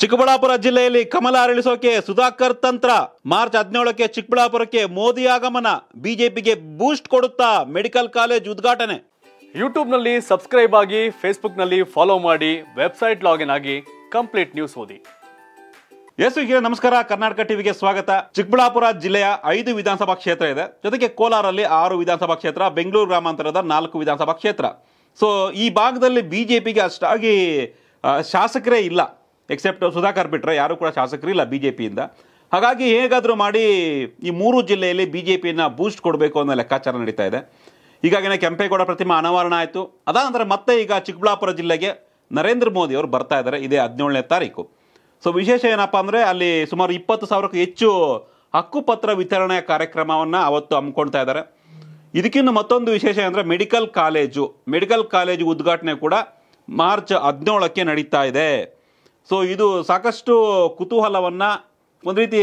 ಚಿಕ್ಕಬಳ್ಳಾಪುರ ಜಿಲ್ಲೆಯಲ್ಲಿ ಕಮಲ ಅರಳಿಸೋಕೆ ಸುಧಾಕರ್ ತಂತ್ರ ಮಾರ್ಚ್ ಹದಿನೇಳಕ್ಕೆ ಚಿಕ್ಕಬಳ್ಳಾಪುರಕ್ಕೆ ಮೋದಿ ಆಗಮನ ಬಿಜೆಪಿಗೆ ಬೂಸ್ಟ್ ಕೊಡುತ್ತಾ ಮೆಡಿಕಲ್ ಕಾಲೇಜ್ ಉದ್ಘಾಟನೆ ಯೂಟ್ಯೂಬ್ನಲ್ಲಿ ಸಬ್ಸ್ಕ್ರೈಬ್ ಆಗಿ ಫೇಸ್ಬುಕ್ನಲ್ಲಿ ಫಾಲೋ ಮಾಡಿ ವೆಬ್ಸೈಟ್ ಲಾಗಿನ್ ಆಗಿ ಕಂಪ್ಲೀಟ್ ನ್ಯೂಸ್ ಓದಿ ಯೇಸುಗೆ ನಮಸ್ಕಾರ ಕರ್ನಾಟಕ ಟಿವಿಗೆ ಸ್ವಾಗತ ಚಿಕ್ಕಬಳ್ಳಾಪುರ ಜಿಲ್ಲೆಯ ಐದು ವಿಧಾನಸಭಾ ಕ್ಷೇತ್ರ ಇದೆ ಜೊತೆಗೆ ಕೋಲಾರಲ್ಲಿ ಆರು ವಿಧಾನಸಭಾ ಕ್ಷೇತ್ರ ಬೆಂಗಳೂರು ಗ್ರಾಮಾಂತರದ ನಾಲ್ಕು ವಿಧಾನಸಭಾ ಕ್ಷೇತ್ರ ಸೊ ಈ ಭಾಗದಲ್ಲಿ ಬಿಜೆಪಿಗೆ ಅಷ್ಟಾಗಿ ಶಾಸಕರೇ ಇಲ್ಲ ಎಕ್ಸೆಪ್ಟ್ ಸುಧಾಕರ್ ಬಿಟ್ಟರೆ ಯಾರೂ ಕೂಡ ಶಾಸಕರಿಲ್ಲ ಬಿ ಜೆ ಪಿಯಿಂದ ಹಾಗಾಗಿ ಹೇಗಾದರೂ ಮಾಡಿ ಈ ಮೂರು ಜಿಲ್ಲೆಯಲ್ಲಿ ಬಿ ಜೆ ಪಿನ ಬೂಸ್ಟ್ ಕೊಡಬೇಕು ಅನ್ನೋ ಲೆಕ್ಕಾಚಾರ ನಡೀತಾ ಇದೆ ಈಗಾಗಿನ ಕೆಂಪೇಗೌಡ ಪ್ರತಿಮೆ ಅನಾವರಣ ಆಯಿತು ಅದಾದ ನಂತರ ಮತ್ತೆ ಈಗ ಚಿಕ್ಕಬಳ್ಳಾಪುರ ಜಿಲ್ಲೆಗೆ ನರೇಂದ್ರ ಮೋದಿ ಅವರು ಬರ್ತಾ ಇದ್ದಾರೆ ಇದೇ ಹದಿನೇಳನೇ ತಾರೀಕು ಸೊ ವಿಶೇಷ ಏನಪ್ಪ ಅಂದರೆ ಅಲ್ಲಿ ಸುಮಾರು ಇಪ್ಪತ್ತು ಸಾವಿರಕ್ಕೂ ಹೆಚ್ಚು ಹಕ್ಕುಪತ್ರ ವಿತರಣೆ ಕಾರ್ಯಕ್ರಮವನ್ನು ಅವತ್ತು ಹಮ್ಮಿಕೊಳ್ತಾ ಇದ್ದಾರೆ ಇದಕ್ಕಿಂತ ಮತ್ತೊಂದು ವಿಶೇಷ ಅಂದರೆ ಮೆಡಿಕಲ್ ಕಾಲೇಜು ಮೆಡಿಕಲ್ ಕಾಲೇಜು ಉದ್ಘಾಟನೆ ಕೂಡ ಮಾರ್ಚ್ ಹದಿನೇಳಕ್ಕೆ ನಡೀತಾ ಇದೆ ಸೊ ಇದು ಸಾಕಷ್ಟು ಕುತೂಹಲವನ್ನು ಒಂದು ರೀತಿ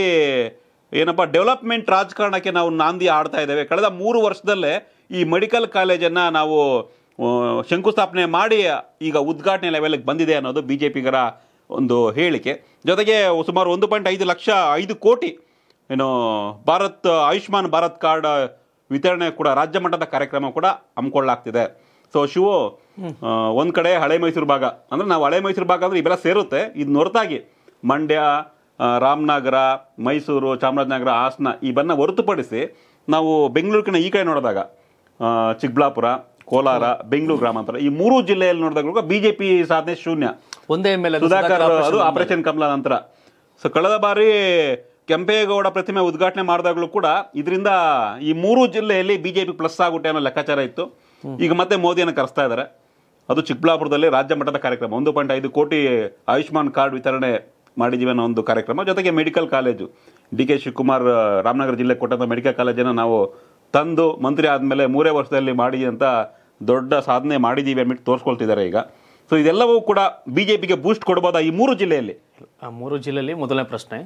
ಏನಪ್ಪ ಡೆವಲಪ್ಮೆಂಟ್ ರಾಜಕಾರಣಕ್ಕೆ ನಾವು ನಾಂದಿ ಆಡ್ತಾ ಇದ್ದೇವೆ ಕಳೆದ ಮೂರು ವರ್ಷದಲ್ಲೇ ಈ ಮೆಡಿಕಲ್ ಕಾಲೇಜನ್ನು ನಾವು ಶಂಕುಸ್ಥಾಪನೆ ಮಾಡಿ ಈಗ ಉದ್ಘಾಟನೆ ಲೆವೆಲ್ಗೆ ಬಂದಿದೆ ಅನ್ನೋದು ಬಿ ಜೆ ಪಿಗರ ಒಂದು ಹೇಳಿಕೆ ಜೊತೆಗೆ ಸುಮಾರು ಒಂದು ಪಾಯಿಂಟ್ ಐದು ಲಕ್ಷ ಐದು ಕೋಟಿ ಏನು ಭಾರತ್ ಆಯುಷ್ಮಾನ್ ಭಾರತ್ ಕಾರ್ಡ್ ವಿತರಣೆ ಕೂಡ ರಾಜ್ಯ ಮಟ್ಟದ ಕಾರ್ಯಕ್ರಮ ಕೂಡ ಹಮ್ಮಿಕೊಳ್ಳಲಾಗ್ತಿದೆ ಸೊ ಶಿವು ಒಂದ್ ಕಡೆ ಹಳೆ ಮೈಸೂರು ಭಾಗ ಅಂದ್ರೆ ನಾವು ಹಳೆ ಮೈಸೂರು ಭಾಗ ಅಂದ್ರೆ ಇವೆಲ್ಲ ಸೇರುತ್ತೆ ಇದು ನೊರತಾಗಿ ಮಂಡ್ಯ ರಾಮನಗರ ಮೈಸೂರು ಚಾಮರಾಜನಗರ ಹಾಸನ ಇವನ್ನ ಹೊರತುಪಡಿಸಿ ನಾವು ಬೆಂಗಳೂರಿನ ಈ ಕಡೆ ನೋಡಿದಾಗ ಚಿಕ್ಕಬಳ್ಳಾಪುರ ಕೋಲಾರ ಬೆಂಗಳೂರು ಗ್ರಾಮಾಂತರ ಈ ಮೂರು ಜಿಲ್ಲೆಯಲ್ಲಿ ನೋಡಿದಾಗ ಬಿಜೆಪಿ ಸಾಧನೆ ಶೂನ್ಯ ಒಂದೇ ಮೇಲೆ ಸುಧಾಕರ್ ಅದು ಆಪರೇಷನ್ ಕಮಲ ನಂತರ ಸೊ ಕಳೆದ ಬಾರಿ ಕೆಂಪೇಗೌಡ ಪ್ರತಿಮೆ ಉದ್ಘಾಟನೆ ಮಾಡಿದಾಗಲೂ ಕೂಡ ಇದರಿಂದ ಈ ಮೂರು ಜಿಲ್ಲೆಯಲ್ಲಿ ಬಿ ಜೆ ಪಿ ಪ್ಲಸ್ ಆಗುತ್ತೆ ಅನ್ನೋ ಲೆಕ್ಕಾಚಾರ ಇತ್ತು ಈಗ ಮತ್ತೆ ಮೋದಿಯನ್ನು ಕರೆಸ್ತಾ ಇದ್ದಾರೆ ಅದು ಚಿಕ್ಕಬಳ್ಳಾಪುರದಲ್ಲಿ ರಾಜ್ಯ ಮಟ್ಟದ ಕಾರ್ಯಕ್ರಮ ಒಂದು ಪಾಯಿಂಟ್ ಐದು ಕೋಟಿ ಆಯುಷ್ಮಾನ್ ಕಾರ್ಡ್ ವಿತರಣೆ ಮಾಡಿದ್ದೀವಿ ಅನ್ನೋ ಒಂದು ಕಾರ್ಯಕ್ರಮ ಜೊತೆಗೆ medical college D K Shivakumar Ramanagara ಜಿಲ್ಲೆ ಕೊಟ್ಟಂಥ ಮೆಡಿಕಲ್ ಕಾಲೇಜನ್ನು ನಾವು ತಂದು ಮಂತ್ರಿ ಆದಮೇಲೆ ಮೂರೇ ವರ್ಷದಲ್ಲಿ ಮಾಡಿ ಅಂತ ದೊಡ್ಡ ಸಾಧನೆ ಮಾಡಿದ್ದೀವಿ ಅಂದ್ಬಿಟ್ಟು ತೋರಿಸ್ಕೊಳ್ತಿದ್ದಾರೆ ಈಗ ಸೊ ಇದೆಲ್ಲವೂ ಕೂಡ ಬಿ ಜೆ ಪಿಗೆ ಬೂಸ್ಟ್ ಕೊಡ್ಬೋದಾ ಈ ಮೂರು ಜಿಲ್ಲೆಯಲ್ಲಿ ಆ ಮೂರು ಜಿಲ್ಲೆಯಲ್ಲಿ ಮೊದಲನೇ ಪ್ರಶ್ನೆ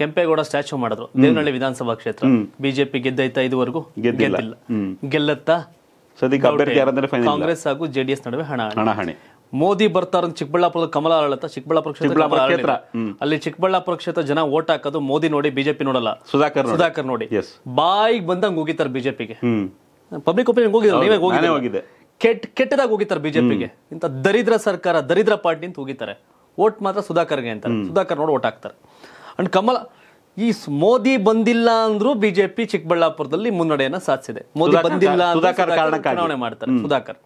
ಕೆಂಪೇಗೌಡ ಸ್ಟ್ಯಾಚು ಮಾಡಿದ್ರು ದೇವನಹಳ್ಳಿ ವಿಧಾನಸಭಾ ಕ್ಷೇತ್ರ ಬಿಜೆಪಿ ಗೆದ್ದೈತಾ ಇದುವರೆಗೂ ಗೆದ್ದಿಲ್ಲ ಗೆಲ್ಲತ್ತಾ ಯಾರಂದ್ರೆ ಕಾಂಗ್ರೆಸ್ ಹಾಗೂ ಜೆಡಿಎಸ್ ನಡುವೆ ಹಣ ಹಣಾಹಣಿ ಮೋದಿ ಬರ್ತಾರ ಚಿಕ್ಕಬಳ್ಳಾಪುರದ ಕಮಲ ಆಡಳಿತ ಚಿಕ್ಕಬಳ್ಳಾಪುರ ಕ್ಷೇತ್ರ ಅಲ್ಲಿ ಚಿಕ್ಕಬಳ್ಳಾಪುರ ಕ್ಷೇತ್ರ ಜನ ಓಟ್ ಹಾಕೋದು ಮೋದಿ ನೋಡಿ ಬಿಜೆಪಿ ನೋಡಲ್ಲ ಸುಧಾಕರ್ ಸುಧಾಕರ್ ನೋಡಿ ಬಾಯಿಗೆ ಬಂದಂಗ್ ಹೋಗಿತಾರ ಬಿಜೆಪಿಗೆ ಪಬ್ಲಿಕ್ ಒಪಿನಿಯನ್ ಹೋಗಿದ್ರು ಹೋಗಿದೆ ಕೆಟ್ಟ ಕೆಟ್ಟದಾಗ ಹೋಗಿತಾರ ಬಿಜೆಪಿಗೆ ಇಂತ ದರಿದ್ರ ಸರ್ಕಾರ ದರಿದ್ರ ಪಾರ್ಟಿ ಅಂತ ಹೋಗಿತಾರೆ ಓಟ್ ಮಾತ್ರ ಸುಧಾಕರ್ಗೆ ಅಂತ ಸುಧಾಕರ್ ನೋಡಿ ಓಟ್ ಹಾಕ್ತಾರೆ ಅಂಡ್ ಕಮಲ ಇಸ್ ಮೋದಿ ಬಂದಿಲ್ಲ ಅಂದ್ರು ಬಿಜೆಪಿ ಚಿಕ್ಕಬಳ್ಳಾಪುರದಲ್ಲಿ ಮುನ್ನಡೆಯನ್ನ ಸಾಧಿಸಿದೆ ಮೋದಿ ಬಂದಿಲ್ಲ ಅಂತ ಸುಧಾರ ಕಾರಣಕ್ಕಾಗಿ ಚುನಾವಣೆ ಮಾಡ್ತಾರೆ ಸುಧಾರ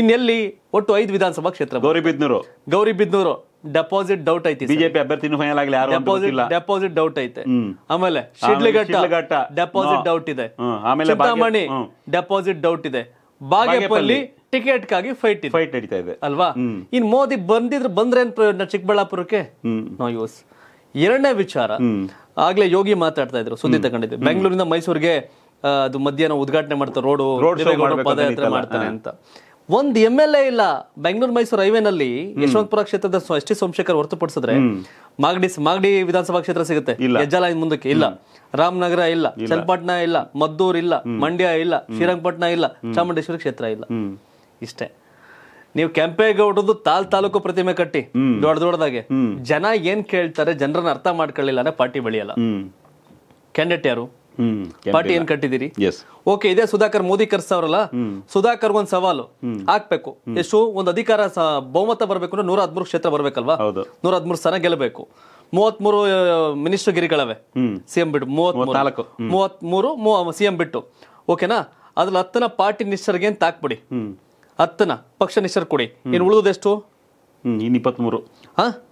ಇನ್ನೆಲ್ಲಿ ಒಟ್ಟು ಐದು ವಿಧಾನಸಭಾ ಕ್ಷೇತ್ರ ಗೌರಿಬಿದನೂರು ಗೌರಿಬಿದನೂರು ಡೆಪಾಸಿಟ್ ಡೌಟ್ ಐತಿದೆ ಬಿಜೆಪಿ ಅಭ್ಯರ್ಥಿ ನಿವಹನಾಗ್ಲಿ ಯಾರು ಅಂತ ಗೊತ್ತಿಲ್ಲ ಡೆಪಾಸಿಟ್ ಡೌಟ್ ಐತೆ ಆಮೇಲೆ ಶಿಡ್ಲಗಟ್ಟಾ ಡೆಪಾಸಿಟ್ ಡೌಟ್ ಇದೆ ಆಮೇಲೆ ಭಾಗ್ಯಮಣಿ ಡೆಪಾಸಿಟ್ ಡೌಟ್ ಇದೆ ಭಾಗ್ಯಪುರಲಿ ಟಿಕೆಟ್ಕ್ಕಾಗಿ ಫೈಟ್ ಇದೆ ಫೈಟ್ ನಡೆಯತಾ ಇದೆ ಅಲ್ವಾ ಇನ್ ಮೋದಿ ಬಂದಿದ್ರು ಬಂದ್ರೆನ್ ಚಿಕ್ಕಬಳ್ಳಾಪುರಕ್ಕೆ ನಾಯ್ಸ್ ಎರಡನೇ ವಿಚಾರ ಆಗ್ಲೇ ಯೋಗಿ ಮಾತಾಡ್ತಾ ಇದ್ರು ಸುದ್ದಿ ತಗೊಂಡಿದ್ರು ಬೆಂಗಳೂರಿಂದ ಮೈಸೂರಿಗೆ ಅದು ಮಧ್ಯಾಹ್ನ ಉದ್ಘಾಟನೆ ಮಾಡ್ತಾರೆ ರೋಡು ಪಾದಯಾತ್ರೆ ಮಾಡ್ತಾರೆ ಅಂತ ಒಂದ್ ಎಂ ಎಲ್ ಎ ಇಲ್ಲ ಬೆಂಗಳೂರು ಮೈಸೂರು ಹೈವೇನಲ್ಲಿ ಯಶವಂತಪುರ ಕ್ಷೇತ್ರದ ಎಸ್ ಟಿ ಸೋಮಶೇಖರ್ ಹೊರತುಪಡಿಸಿದ್ರೆ ಮಾಗಡಿ ಮಾಗಡಿ ವಿಧಾನಸಭಾ ಕ್ಷೇತ್ರ ಸಿಗುತ್ತೆ ಹೆಜ್ಜಾಲ ಮುಂದಕ್ಕೆ ಇಲ್ಲ ರಾಮನಗರ ಇಲ್ಲ ಚನ್ನಪಟ್ಟಣ ಇಲ್ಲ ಮದ್ದೂರ್ ಇಲ್ಲ ಮಂಡ್ಯ ಇಲ್ಲ ಶ್ರೀರಂಗಪಟ್ಟಣ ಇಲ್ಲ ಚಾಮುಂಡೇಶ್ವರಿ ಕ್ಷೇತ್ರ ಇಲ್ಲ ಇಷ್ಟೇ ನೀವು ಕೆಂಪೇಗೌಡದು ತಾಲ್ ತಾಲೂಕು ಪ್ರತಿಮೆ ಕಟ್ಟಿ ದೊಡ್ಡ ದೊಡ್ಡದಾಗೆ ಜನ ಏನ್ ಕೇಳ್ತಾರೆ ಜನರನ್ನ ಅರ್ಥ ಮಾಡ್ಕೊಳ್ಳಿಲ್ಲ ಅಂದ್ರೆ ಪಾರ್ಟಿ ಬೆಳೆಯಲ್ಲ ಕ್ಯಾಂಡಿಡೇಟ್ ಯಾರು ಪಾರ್ಟಿ ಏನ್ ಕಟ್ಟಿದಿರಿ ಓಕೆ ಇದೇ ಸುಧಾಕರ್ ಮೋದಿ ಕರ್ಸವ್ರಲ್ಲ ಸುಧಾಕರ್ ಒಂದ್ ಸವಾಲು ಹಾಕ್ಬೇಕು ಎಷ್ಟು ಒಂದ್ ಅಧಿಕಾರ ಬಹುಮತ ಬರ್ಬೇಕು ಅಂದ್ರೆ ನೂರ ಹದ್ಮೂರು ಕ್ಷೇತ್ರ ಬರ್ಬೇಕಲ್ವಾ ನೂರ ಹದ್ಮೂರು ಸ್ಥಾನ ಗೆಲ್ಲಬೇಕು ಮೂವತ್ ಮೂರು ಮಿನಿಸ್ಟರ್ ಗಿರಿಗಳವೆ ಸಿಎಂ ಬಿಟ್ಟು ಮೂವತ್ ಮೂವತ್ ಮೂರು ಸಿಎಂ ಬಿಟ್ಟು ಓಕೆನಾ ಅದ್ರಲ್ಲಿ ಹತ್ತನ ಪಾರ್ಟಿ ಮಿನಿಸ್ಟರ್ಗೆ ಅಂತ ಹಾಕ್ಬಿಡಿ ಹತ್ತನ ಪಕ್ಷ ನಿಷ್ಠರು ಕೊಡಿ ಏನು ಉಳಿದೆಷ್ಟು ಇನ್ನು ಇಪ್ಪತ್ಮೂರು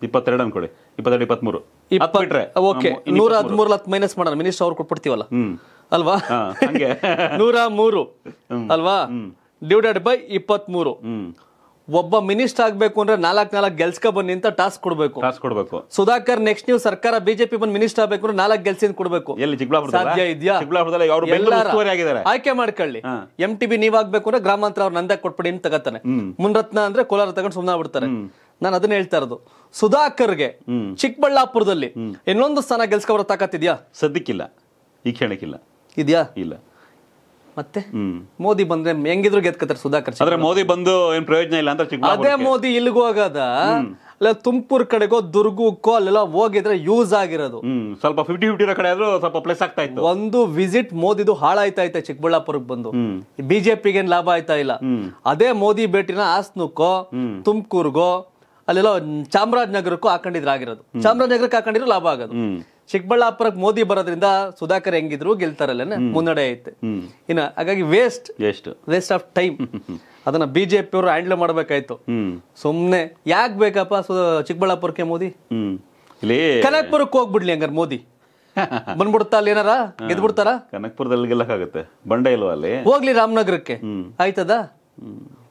ಇಪ್ಪತ್ತೆರಡು ಅನ್ಕೊಡಿ ಇಪ್ಪತ್ತೆರಡು ಇಪ್ಪತ್ಮೂರು ಇಪ್ಪಟ್ರೆ ಓಕೆ ನೂರ ಹದಿಮೂರು ಹತ್ತು ಮೈನಸ್ ಮಾಡೋಣ ಮಿನಿಸ್ಟರ್ ಅವ್ರು ಕೊಟ್ಬಿಡ್ತೀವಲ್ಲ ಅಲ್ವಾ ನೂರ ಮೂರು ಅಲ್ವಾ ಡಿವೈಡೆಡ್ ಬೈ ಇಪ್ಪತ್ಮೂರು ಒಬ್ಬ ಮಿನಿಸ್ಟರ್ ಆಗ್ಬೇಕು ಅಂದ್ರೆ ನಾಲ್ಕ್ ನಾಲ್ಕು ಗೆಲ್ಸ್ಕ ಬನ್ನಿ ಅಂತ ಟಾಸ್ಕ್ ಕೊಡ್ಬೇಕು ಟಾಸ್ ಕೊಡ್ಬೇಕು ಸುಧಾಕರ್ ನೆಕ್ಸ್ಟ್ ನೀವು ಸರ್ಕಾರ ಬಿಜೆಪಿ ಬಂದು ಮಿನಿಸ್ಟರ್ ಆಗ್ಬೇಕು ಅಂದ್ರೆ ನಾಲ್ಕು ಗೆಲ್ಸಿಂದ ಕೊಡ್ಬೇಕು ಎಲ್ಲಿ ಚಿಕ್ಕಬಳ್ಳಾಪುರ ಆಯ್ಕೆ ಮಾಡ್ಕೊಳ್ಳಿ ಎಂ ಟಿ ಬಿ ಆಗ್ಬೇಕು ಅಂದ್ರೆ ಗ್ರಾಮಾಂತರ ಅವ್ರ ನಂದ ಕೊಟ್ಬಿಡಿ ಅಂತ ತಗತಾನೆ ಮುನ್ರತ್ನ ಅಂದ್ರೆ ಕೋಲಾರ ತಗೊಂಡು ಸುಮ್ಮನೆ ಬಿಡ್ತಾರೆ ನಾನು ಅದನ್ನ ಹೇಳ್ತಾ ಇರೋದು ಗೆ ಚಿಕ್ಕಬಳ್ಳಾಪುರದಲ್ಲಿ ಇನ್ನೊಂದು ಸ್ಥಾನ ಗೆಲ್ಸ್ಕೊಬರೋ ತಾಕತ್ತಿದ್ಯಾ ಸದ್ಯಕ್ಕಿಲ್ಲ ಈ ಕ್ಷಣಕ್ಕಿಲ್ಲ ಇದೆಯಾ ಇಲ್ಲ ಮತ್ತೆ ಮೋದಿ ಬಂದ್ರೆ ಹೆಂಗಿದ್ರು ಗೆದ್ಕತ್ತಾರೆ ಸುಧಾಕರ್ ಆದ್ರೆ ಮೋದಿ ಬಂದು ಏನ್ ಪ್ರಯೋಜನ ಇಲ್ಲ ಅಂತ ಅದೇ ಮೋದಿ ಇಲ್ಲಿಗೂ ಹೋಗದ ಅಲ್ಲ ತುಮಕೂರ್ ಕಡೆಗೋ ದುರ್ಗಕ್ಕೋ ಅಲ್ಲೆಲ್ಲ ಹೋಗಿದ್ರೆ ಯೂಸ್ ಆಗಿರೋದು ಸ್ವಲ್ಪ ಫಿಫ್ಟಿ ಫಿಫ್ಟಿ ಕಡೆ ಆದ್ರೂ ಸ್ವಲ್ಪ ಪ್ಲೇಸ್ ಆಗ್ತಾ ಇತ್ತು ಒಂದು ವಿಸಿಟ್ ಮೋದಿದು ಹಾಳಾಯ್ತಾ ಇತ್ತು ಚಿಕ್ಕಬಳ್ಳಾಪುರಕ್ಕೆ ಬಂದು ಬಿಜೆಪಿಗೆ ಏನ್ ಲಾಭ ಆಯ್ತಾ ಇಲ್ಲ ಅದೇ ಮೋದಿ ಭೇಟಿನ ಹಾಸನಕ್ಕೋ ತುಮಕೂರ್ಗೋ ಅಲ್ಲೆಲ್ಲ ಚಾಮರಾಜನಗರಕ್ಕೂ ಹಾಕೊಂಡಿದ್ರೆ ಆಗಿರೋದು ಚಾಮರಾಜನಗರಕ್ಕೆ ಹಾಕೊಂಡಿದ್ರು ಲಾಭ ಆಗೋದು ಚಿಕ್ಕಬಳ್ಳಾಪುರಕ್ಕೆ ಮೋದಿ ಬರೋದ್ರಿಂದ ಸುಧಾಕರ್ ಹೆಂಗಿದ್ರು ಗೆಲ್ತಾರಲ್ಲೇನೆ ಮುನ್ನಡೆ ಐತೆ ಇನ್ನ ಹಾಗಾಗಿ ವೇಸ್ಟ್ ವೇಸ್ಟ್ ಆಫ್ ಟೈಮ್ ಅದನ್ನ ಬಿಜೆಪಿ ಅವರು ಹ್ಯಾಂಡಲ್ ಮಾಡ್ಬೇಕಾಯ್ತು ಸುಮ್ನೆ ಯಾಕೆ ಬೇಕಪ್ಪ ಚಿಕ್ಕಬಳ್ಳಾಪುರಕ್ಕೆ ಮೋದಿ ಕನಕ್ಪುರಕ್ಕೆ ಹೋಗ್ಬಿಡ್ಲಿ ಹಂಗಾರ ಮೋದಿ ಬಂದ್ಬಿಡ್ತಾ ಅಲ್ಲಿ ಏನಾರ ಗೆದ್ಬಿಡ್ತಾರ ಕನಕ್ಪುರದಲ್ಲಿ ಗೆಲ್ಲಕ್ಕಾಗತ್ತೆ ಬಂಡೆ ಇಲ್ವಾ ಅಲ್ಲಿ ಹೋಗ್ಲಿ ರಾಮನಗರಕ್ಕೆ ಆಯ್ತದ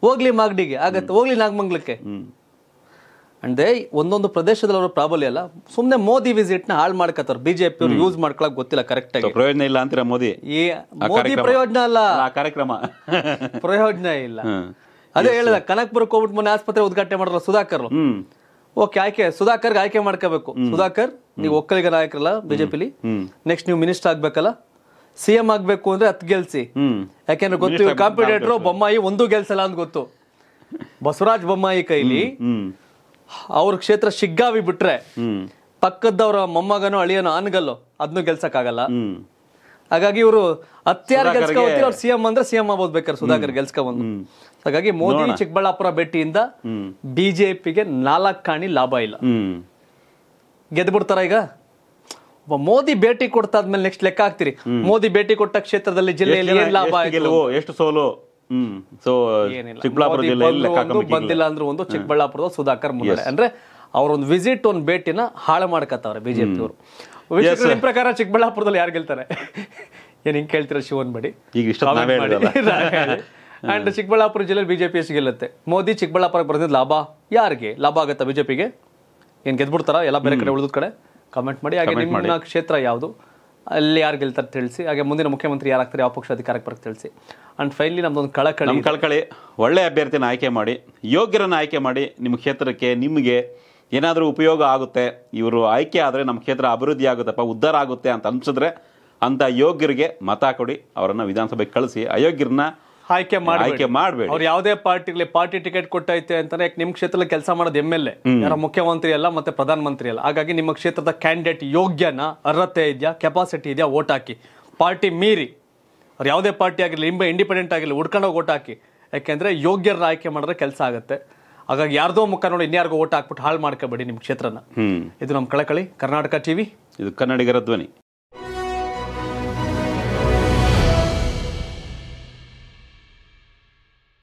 ಹೋಗ್ಲಿ ಮಾಗಡಿಗೆ ಆಗತ್ತೆ ಹೋಗ್ಲಿ ನಾಗಮಂಗ್ಲಕ್ಕೆ ಅಂದ್ರೆ ಒಂದೊಂದು ಪ್ರದೇಶದಲ್ಲಿ ಅವರ ಪ್ರಾಬಲ್ಯ ಅಲ್ಲ ಸುಮ್ಮನೆ ಮೋದಿ ವಿಸಿಟ್ ನ ಹಾಳು ಮಾಡ್ಕತ್ತಾರ ಬಿಜೆಪಿ ಅವ್ರು ಯೂಸ್ ಮಾಡ್ಕೊಳಕ್ ಗೊತ್ತಿಲ್ಲ ಕರೆಕ್ಟ್ ಆಗಿ ಪ್ರಯೋಜನ ಇಲ್ಲ ಅಂತೀರಾ ಮೋದಿ ಈ ಮೋದಿ ಪ್ರಯೋಜನ ಅಲ್ಲ ಕಾರ್ಯಕ್ರಮ ಪ್ರಯೋಜನ ಇಲ್ಲ ಅದೇ ಹೇಳಿದ ಕನಕ್ಪುರ ಕೋವಿಡ್ ಮೊನ್ನೆ ಆಸ್ಪತ್ರೆ ಉದ್ಘಾಟನೆ ಮಾಡಿದ್ರು ಸುಧಾಕರ್ ಓಕೆ ಆಯ್ಕೆ ಸುಧಾಕರ್ ಆಯ್ಕೆ ಮಾಡ್ಕೋಬೇಕು ಸುಧಾಕರ್ ನೀವು ಒಕ್ಕಲಿಗ ನಾಯಕರಲ್ಲ ಬಿಜೆಪಿಲಿ ನೆಕ್ಸ್ಟ್ ನೀವು ಮಿನಿಸ್ಟರ್ ಆಗ್ಬೇಕಲ್ಲ ಸಿಎಂ ಆಗ್ಬೇಕು ಅಂದ್ರೆ ಹತ್ತು ಗೆಲ್ಸಿ ಯಾಕೆಂದ್ರೆ ಗೊತ್ತು ಕಾಂಪಿಟೇಟರ್ ಬೊಮ್ಮಾಯಿ ಒಂದು ಗೆಲ್ಸಲ್ಲ ಅಂತ ಗೊತ್ತು ಬಸವರಾಜ್ ಬೊಮ್ಮಾಯಿ ಕೈಲಿ ಅವ್ರ ಕ್ಷೇತ್ರ ಶಿಗ್ಗಾವಿ ಬಿಟ್ರೆ ಪಕ್ಕದವ್ರ ಮೊಮ್ಮಗನು ಅಳಿಯನೋ ಆನ್ಗಲ್ಲು ಅದನ್ನು ಗೆಲ್ಸಕ್ಕಾಗಲ್ಲ ಹಾಗಾಗಿ ಇವರು ಅತ್ಯಾರ ಗೆಲ್ಸ್ಕೊಳ್ತೀವಿ ಅವ್ರು ಸಿಎಂ ಅಂದ್ರೆ ಸಿಎಂ ಆಗ್ಬೋದು ಬೇಕಾದ್ರೆ ಸುಧಾಕರ್ ಗೆಲ್ಸ್ಕೊಂಡು ಹಾಗಾಗಿ ಮೋದಿ ಚಿಕ್ಕಬಳ್ಳಾಪುರ ಭೇಟಿಯಿಂದ ಬಿಜೆಪಿಗೆ ನಾಲ್ಕು ಕಾಣಿ ಲಾಭ ಇಲ್ಲ ಗೆದ್ಬಿಡ್ತಾರ ಈಗ ಮೋದಿ ಭೇಟಿ ಕೊಡ್ತಾದ್ಮೇಲೆ ನೆಕ್ಸ್ಟ್ ಲೆಕ್ಕ ಹಾಕ್ತಿರಿ ಮೋದಿ ಭೇಟಿ ಕೊಟ್ಟ ಕ್ಷೇತ್ರದಲ್ಲಿ ಜಿಲ್ಲೆಯಲ್ಲಿ ಏನ್ ಲಾಭ ಎಷ್ಟು ಸೋಲು ಚಿಕ್ಕಬಳ್ಳಾಪುರ ಬಂದಿಲ್ಲ ಅಂದ್ರೆ ಒಂದು ಚಿಕ್ಕಬಳ್ಳಾಪುರದ ಸುಧಾಕರ್ ಮುನ್ನಡೆ ಅಂದ್ರೆ ಅವ್ರೊಂದು ವಿಸಿಟ್ ಒಂದು ಭೇಟಿನ ಹಾಳೆ ಮಾಡ್ಕತ್ತವ್ರೆ ಬಿಜೆಪಿ ಅವರು ಪ್ರಕಾರ ಚಿಕ್ಕಬಳ್ಳಾಪುರದಲ್ಲಿ ಯಾರು ಗೆಲ್ತಾರೆ ಏನ್ ಹಿಂಗ್ ಕೇಳ್ತೀರ ಶಿವನ್ ಬಡಿ ಅಂಡ್ ಚಿಕ್ಕಬಳ್ಳಾಪುರ ಜಿಲ್ಲೆಯಲ್ಲಿ ಬಿಜೆಪಿ ಎಷ್ಟು ಗೆಲ್ಲುತ್ತೆ ಮೋದಿ ಚಿಕ್ಕಬಳ್ಳಾಪುರ ಬರೆದಿದ್ದ ಲಾಭ ಯಾರಿಗೆ ಲಾಭ ಆಗುತ್ತಾ ಬಿಜೆಪಿಗೆ ಏನ್ ಗೆದ್ಬಿಡ್ತಾರ ಎಲ್ಲ ಬೇರೆ ಕಡೆ ಉಳಿದ ಕಡೆ ಕಮೆಂಟ್ ಮಾಡಿ ಹಾಗೆ ನಿಮ್ಮ ಕ್ಷೇತ್ರ ಯಾವುದು ಅಲ್ಲಿ ಯಾರು ಗೆಲ್ತಾರೆ ತಿಳಿಸಿ ಹಾಗೆ ಮುಂದಿನ ಮುಖ್ಯಮಂತ್ರಿ ಯಾರಾಗ್ತಾರೆ ಯಾವ ಪಕ್ಷ ಅಧಿಕಾರಕ್ಕೆ ಬರಕ್ಕೆ ತಿಳಿಸಿ ಆ್ಯಂಡ್ ಫೈನಲಿ ನಮ್ದೊಂದು ಕಳಕಳಿ ನಮ್ಮ ಕಳಕಳಿ ಒಳ್ಳೆ ಅಭ್ಯರ್ಥಿನ ಆಯ್ಕೆ ಮಾಡಿ ಯೋಗ್ಯರನ್ನು ಆಯ್ಕೆ ಮಾಡಿ ನಿಮ್ಮ ಕ್ಷೇತ್ರಕ್ಕೆ ನಿಮಗೆ ಏನಾದರೂ ಉಪಯೋಗ ಆಗುತ್ತೆ ಇವರು ಆಯ್ಕೆ ಆದರೆ ನಮ್ಮ ಕ್ಷೇತ್ರ ಅಭಿವೃದ್ಧಿ ಆಗುತ್ತಪ್ಪ ಉದ್ಧಾರ ಆಗುತ್ತೆ ಅಂತ ಅನ್ಸಿದ್ರೆ ಅಂಥ ಯೋಗ್ಯರಿಗೆ ಮತ ಕೊಡಿ ಅವರನ್ನು ವಿಧಾನಸಭೆಗೆ ಕಳಿಸಿ ಅಯೋಗ್ಯರನ್ನ ಆಯ್ಕೆ ಮಾಡಿ ಆಯ್ಕೆ ಮಾಡಬೇಡಿ ಅವ್ರು ಯಾವುದೇ ಪಾರ್ಟಿಗಳಿಗೆ ಪಾರ್ಟಿ ಟಿಕೆಟ್ ಕೊಟ್ಟೈತೆ ಅಂತಾನೆ ನಿಮ್ ಕ್ಷೇತ್ರದಲ್ಲಿ ಕೆಲಸ ಮಾಡೋದು ಎಮ್ ಎಲ್ ಎ ಯಾರ ಮುಖ್ಯಮಂತ್ರಿ ಅಲ್ಲ ಮತ್ತೆ ಪ್ರಧಾನಮಂತ್ರಿ ಅಲ್ಲ ಹಾಗಾಗಿ ನಿಮ್ಮ ಕ್ಷೇತ್ರದ ಕ್ಯಾಂಡಿಡೇಟ್ ಯೋಗ್ಯನ ಅರ್ಹತೆ ಇದೆಯಾ ಕೆಪಾಸಿಟಿ ಇದೆಯಾ ಓಟ್ ಹಾಕಿ ಪಾರ್ಟಿ ಮೀರಿ ಅವ್ರು ಯಾವುದೇ ಪಾರ್ಟಿ ಆಗಿರಲಿ ಇಂಬ ಇಂಡಿಪೆಂಡೆಂಟ್ ಆಗಿರಲಿ ಹುಡ್ಕೊಂಡೋಗಿ ಓಟ್ ಹಾಕಿ ಯಾಕೆಂದ್ರೆ ಯೋಗ್ಯರ ಆಯ್ಕೆ ಮಾಡಿದ್ರೆ ಕೆಲಸ ಆಗುತ್ತೆ ಹಾಗಾಗಿ ಯಾರ್ದೋ ಮುಖ ನೋಡಿ ಇನ್ಯಾರಿಗೋ ಓಟ್ ಹಾಕ್ಬಿಟ್ಟು ಹಾಳು ಮಾಡ್ಕೋಬೇಡಿ ನಿಮ್ಮ ಕ್ಷೇತ್ರನ ಇದು ನಮ್ಮ ಕಳಕಳಿ ಕರ್ನಾಟಕ ಟಿವಿ ಇದು ಕನ್ನಡಿಗರ ಧ್ವನಿ